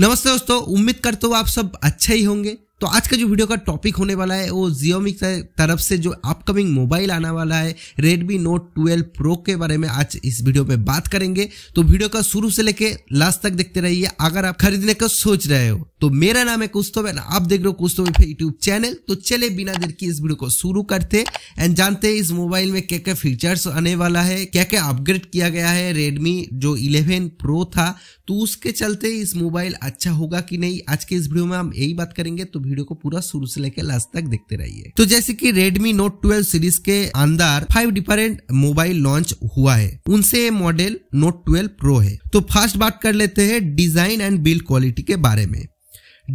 नमस्ते दोस्तों उम्मीद करता हूँ आप सब अच्छे ही होंगे तो आज का जो वीडियो का टॉपिक होने वाला है वो जियोमी तरफ से जो अपकमिंग मोबाइल आने वाला है रेडमी नोट ट्वेल्व प्रो के बारे में आज इस वीडियो में बात करेंगे तो वीडियो का शुरू से लेके लास्ट तक देखते रहिए अगर आप खरीदने का सोच रहे हो तो मेरा नाम है कुस्तो एंड आप देख रहे हो कुस्तोब यूट्यूब चैनल तो चले बिना देर की इस वीडियो को शुरू करते एंड जानते इस मोबाइल में क्या क्या फीचर्स आने वाला है क्या क्या अपग्रेड किया गया है रेडमी जो इलेवन प्रो था तो उसके चलते इस मोबाइल अच्छा होगा कि नहीं आज के इस वीडियो में हम यही बात करेंगे तो वीडियो को पूरा शुरू से लेकर लास्ट तक देखते रहिए तो जैसे कि Redmi Note 12 सीरीज के अंदर फाइव डिफरेंट मोबाइल लॉन्च हुआ है उनसे मॉडल नोट 12 प्रो है तो फर्स्ट बात कर लेते हैं डिजाइन एंड बिल्ड क्वालिटी के बारे में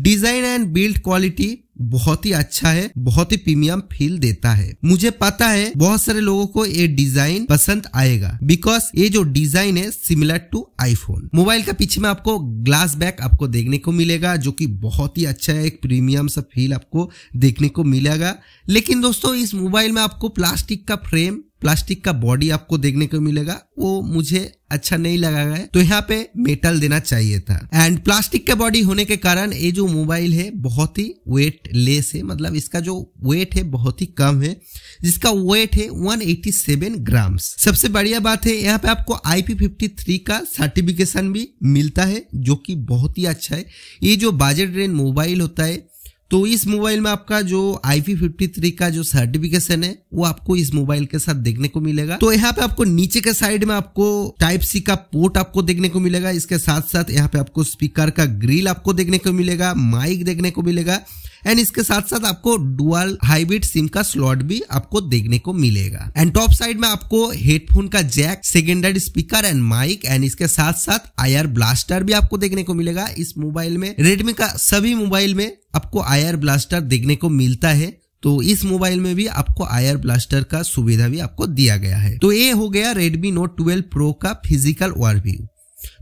डिजाइन एंड बिल्ड क्वालिटी बहुत ही अच्छा है बहुत ही प्रीमियम फील देता है मुझे पता है बहुत सारे लोगों को ये डिजाइन पसंद आएगा बिकॉज ये जो डिजाइन है सिमिलर टू आईफोन मोबाइल का पीछे में आपको ग्लास बैक आपको देखने को मिलेगा जो कि बहुत ही अच्छा है एक प्रीमियम सा फील आपको देखने को मिलेगा लेकिन दोस्तों इस मोबाइल में आपको प्लास्टिक का फ्रेम प्लास्टिक का बॉडी आपको देखने को मिलेगा वो मुझे अच्छा नहीं लगा है तो यहाँ पे मेटल देना चाहिए था एंड प्लास्टिक का बॉडी होने के कारण ये जो मोबाइल है बहुत ही वेट लेस है मतलब इसका जो वेट है बहुत ही कम है जिसका वेट है 187 ग्राम्स सबसे बढ़िया बात है यहाँ पे आपको IP53 का सर्टिफिकेशन भी मिलता है जो कि बहुत ही अच्छा है ये जो बजट रेन मोबाइल होता है तो इस मोबाइल में आपका जो आई फिफ्टी का जो सर्टिफिकेशन है वो आपको इस मोबाइल के साथ देखने को मिलेगा तो यहाँ पे आपको नीचे के साइड में आपको टाइप सी का पोर्ट आपको देखने को मिलेगा इसके साथ साथ यहाँ पे आपको स्पीकर का ग्रिल आपको देखने को मिलेगा माइक देखने को मिलेगा एंड इसके साथ साथ आपको डुअल हाइब्रिड सिम का स्लॉट भी आपको देखने को मिलेगा एंड टॉप साइड में आपको हेडफोन का jack secondary speaker and mic and इसके साथ साथ आयर ब्लास्टर भी आपको देखने को मिलेगा इस मोबाइल में रेडमी का सभी मोबाइल में आपको आयर ब्लास्टर देखने को मिलता है तो इस मोबाइल में भी आपको आयर ब्लास्टर का सुविधा भी आपको दिया गया है तो ये हो गया रेडमी नोट ट्वेल्व प्रो का फिजिकल ओवरव्यू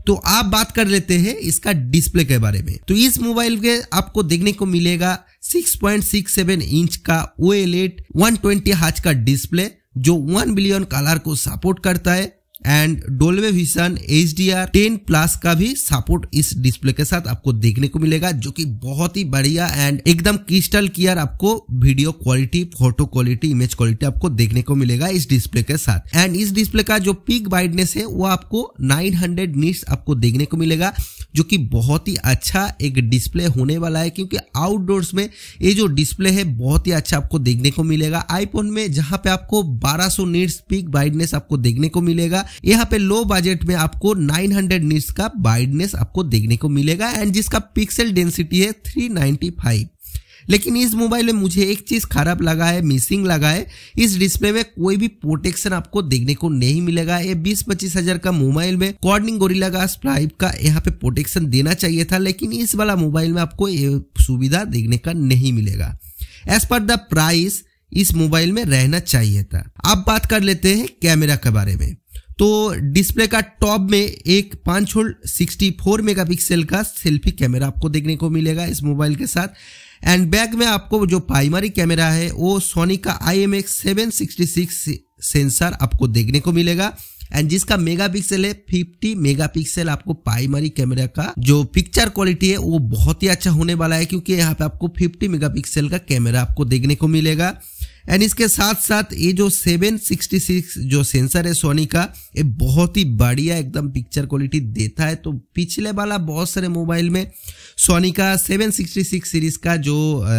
तो आप बात कर लेते हैं इसका डिस्प्ले के बारे में तो इस मोबाइल के आपको देखने को मिलेगा 6.67 इंच का ओ एल एट का डिस्प्ले जो 1 बिलियन कलर को सपोर्ट करता है and Dolby Vision H D R ten plus का भी सपोर्ट इस डिस्प्ले के साथ आपको देखने को मिलेगा जो कि बहुत ही बढ़िया एंड एकदम क्रिस्टल क्लियर आपको video quality photo quality image quality आपको देखने को मिलेगा इस डिस्प्ले के साथ एंड इस डिस्प्ले का जो पिक वाइडनेस है वो आपको 900 हंड्रेड नीट्स आपको देखने को मिलेगा जो कि बहुत ही अच्छा एक डिस्प्ले होने वाला है क्योंकि आउटडोर्स में ये जो डिस्प्ले है बहुत ही अच्छा आपको देखने को मिलेगा आईफोन में जहां पे आपको 1200 सौ नीट्स पिक वाइडनेस आपको देखने को मिलेगा यहाँ पे लो बजट में आपको 900 हंड्रेड निट्स का वाइडनेस आपको देखने को मिलेगा एंड जिसका पिक्सल डेंसिटी है 395 लेकिन इस मोबाइल में मुझे एक चीज़ खराब लगा है मिसिंग लगा है इस डिस्प्ले में कोई भी प्रोटेक्शन आपको देखने को नहीं मिलेगा ये बीस पच्चीस हजार का मोबाइल में कॉर्निंग गोरिला का स्प्राइप का यहाँ पे प्रोटेक्शन देना चाहिए था लेकिन इस वाला मोबाइल में आपको ये सुविधा देखने का नहीं मिलेगा एज पर द प्राइस इस मोबाइल में रहना चाहिए था अब बात कर लेते हैं कैमरा के बारे में तो डिस्प्ले का टॉप में एक punch hole sixty four mega pixel का सेल्फी कैमरा आपको देखने को मिलेगा इस मोबाइल के साथ एंड बैक में आपको जो प्राइमरी कैमरा है वो सोनी का I M X seven sixty six sensor आपको देखने को मिलेगा एंड जिसका मेगापिक्सल है 50 मेगापिक्सल आपको प्राइमरी कैमरा का जो पिक्चर क्वालिटी है वो बहुत ही अच्छा होने वाला है क्योंकि यहाँ पे आपको 50 मेगापिक्सल का कैमरा आपको देखने को मिलेगा एंड इसके साथ साथ ये जो 766 जो सेंसर है सोनी का ये बहुत ही बढ़िया एकदम पिक्चर क्वालिटी देता है तो पिछले वाला बहुत सारे मोबाइल में सोनी का 766 सीरीज का जो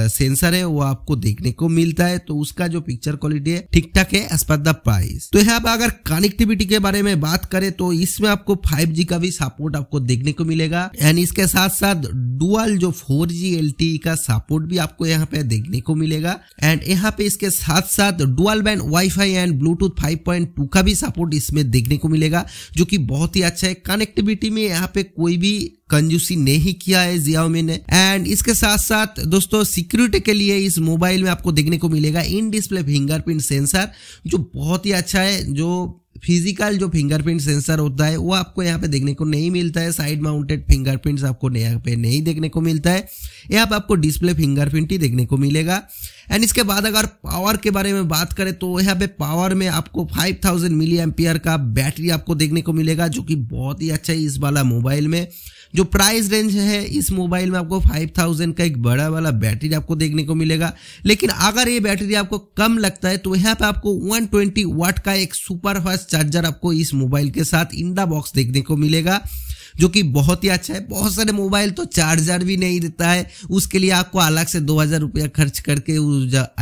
सेंसर है वो आपको देखने को मिलता है तो उसका जो पिक्चर क्वालिटी है ठीक ठाक है एज पर द प्राइस तो यहाँ पर अगर कनेक्टिविटी के बारे में बात करें तो इसमें आपको फाइव का भी सपोर्ट आपको देखने को मिलेगा एंड इसके साथ साथ डुअल जो फोर जी e का सपोर्ट भी आपको यहाँ पे देखने को मिलेगा एंड यहाँ पे इसके साथ साथ dual band WiFi and Bluetooth 5.2 का भी सपोर्ट इसमें देखने को मिलेगा जो कि बहुत ही अच्छा है कनेक्टिविटी में यहाँ पे कोई भी कंजूसी नहीं किया है जियाओमी ने एंड इसके साथ साथ दोस्तों सिक्योरिटी के लिए इस मोबाइल में आपको देखने को मिलेगा इन डिस्प्ले फिंगरप्रिंट सेंसर जो बहुत ही अच्छा है जो फिजिकल जो फिंगरप्रिंट सेंसर होता है वो आपको यहाँ पे देखने को नहीं मिलता है साइड माउंटेड फिंगरप्रिंट्स आपको यहाँ पे नहीं देखने को मिलता है यहाँ पे आपको डिस्प्ले फिंगरप्रिंट ही देखने को मिलेगा एंड इसके बाद अगर पावर के बारे में बात करें तो यहाँ पे पावर में आपको 5000 मिली एम्पियर का बैटरी आपको देखने को मिलेगा जो कि बहुत ही अच्छा है इस वाला मोबाइल में जो प्राइस रेंज है इस मोबाइल में आपको 5000 का एक बड़ा वाला बैटरी आपको देखने को मिलेगा लेकिन अगर ये बैटरी आपको कम लगता है तो यहाँ पे आपको 120 वाट का एक सुपर फास्ट चार्जर आपको इस मोबाइल के साथ इन द बॉक्स देखने को मिलेगा जो कि बहुत ही अच्छा है बहुत सारे मोबाइल तो चार्जर भी नहीं देता है उसके लिए आपको अलग से दो हज़ार रुपया खर्च करके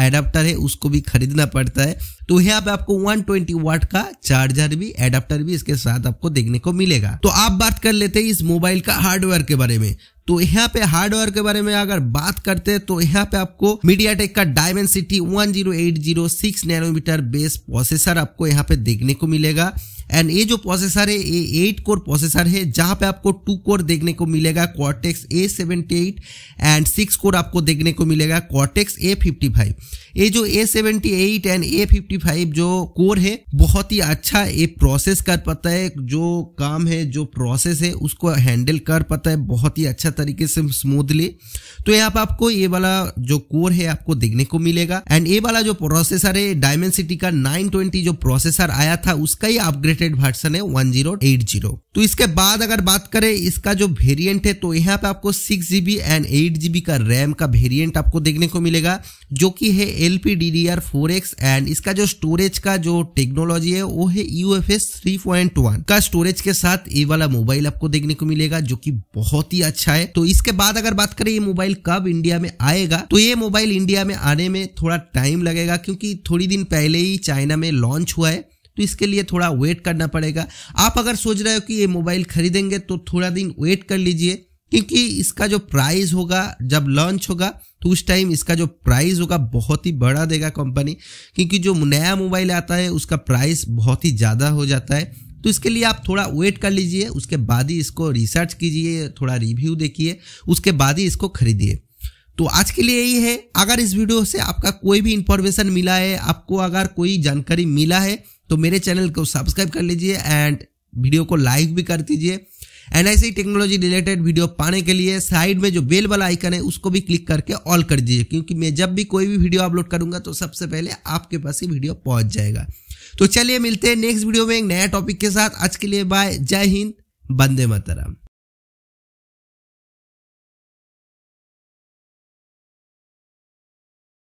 एडाप्टर है उसको भी खरीदना पड़ता है तो यहाँ पे आपको 120 वाट का चार्जर भी एडाप्टर भी इसके साथ आपको देखने को मिलेगा तो आप बात कर लेते हैं इस मोबाइल का हार्डवेयर के बारे में तो यहाँ पे हार्डवेयर के बारे में अगर बात करते हैं तो यहाँ पे आपको मीडिया टेक का Dimensity one zero eight zero six nanometer base processor आपको यहाँ पे देखने को मिलेगा एंड ये जो प्रोसेसर है ये एट कोर प्रोसेसर है जहाँ पे आपको टू कोर देखने को मिलेगा Cortex A seventy eight and six core आपको देखने को मिलेगा कॉर्टेक्स ए फिफ्टी फाइव ये जो A seventy eight and A fifty five जो कोर है बहुत ही अच्छा ये प्रोसेस कर पाता है जो काम है जो प्रोसेस है उसको हैंडल कर पाता है बहुत ही अच्छा तरीके से स्मूथली तो यहाँ आप पर आपको ये वाला जो कोर है आपको देखने को मिलेगा एंड ये वाला जो प्रोसेसर है सिटी का नाइन ट्वेंटी जो प्रोसेसर आया था उसका ही अपग्रेड अपडेटेड वर्सन है 1080 तो इसके बाद अगर बात करें इसका जो वेरिएंट है तो यहाँ पे आपको six GB and eight GB का रैम का वेरिएंट आपको देखने को मिलेगा जो कि है L P D D R four X and इसका जो स्टोरेज का जो टेक्नोलॉजी है वो है U F S three point one का स्टोरेज के साथ ये वाला मोबाइल आपको देखने को मिलेगा जो कि बहुत ही अच्छा है तो इसके बाद अगर बात करें ये मोबाइल कब इंडिया में आएगा तो ये मोबाइल इंडिया में आने में थोड़ा टाइम लगेगा क्योंकि थोड़ी दिन पहले ही चाइना में लॉन्च हुआ है तो इसके लिए थोड़ा वेट करना पड़ेगा आप अगर सोच रहे हो कि ये मोबाइल खरीदेंगे तो थोड़ा दिन वेट कर लीजिए क्योंकि इसका जो प्राइस होगा जब लॉन्च होगा तो उस टाइम इसका जो प्राइस होगा बहुत ही बड़ा देगा कंपनी क्योंकि जो नया मोबाइल आता है उसका प्राइस बहुत ही ज़्यादा हो जाता है तो इसके लिए आप थोड़ा वेट कर लीजिए उसके बाद ही इसको रिसर्च कीजिए थोड़ा रिव्यू देखिए उसके बाद ही इसको खरीदिए तो आज के लिए यही है अगर इस वीडियो से आपका कोई भी इंफॉर्मेशन मिला है आपको अगर कोई जानकारी मिला है तो मेरे चैनल को सब्सक्राइब कर लीजिए एंड वीडियो को लाइक भी कर दीजिए सी टेक्नोलॉजी रिलेटेड वीडियो पाने के लिए साइड में जो बेल वाला आइकन है उसको भी क्लिक करके ऑल कर दीजिए क्योंकि मैं जब भी कोई भी वीडियो अपलोड करूंगा तो सबसे पहले आपके पास ही वीडियो पहुंच जाएगा तो चलिए मिलते हैं नेक्स्ट वीडियो में एक नया टॉपिक के साथ आज के लिए बाय जय हिंद बंदे मातरम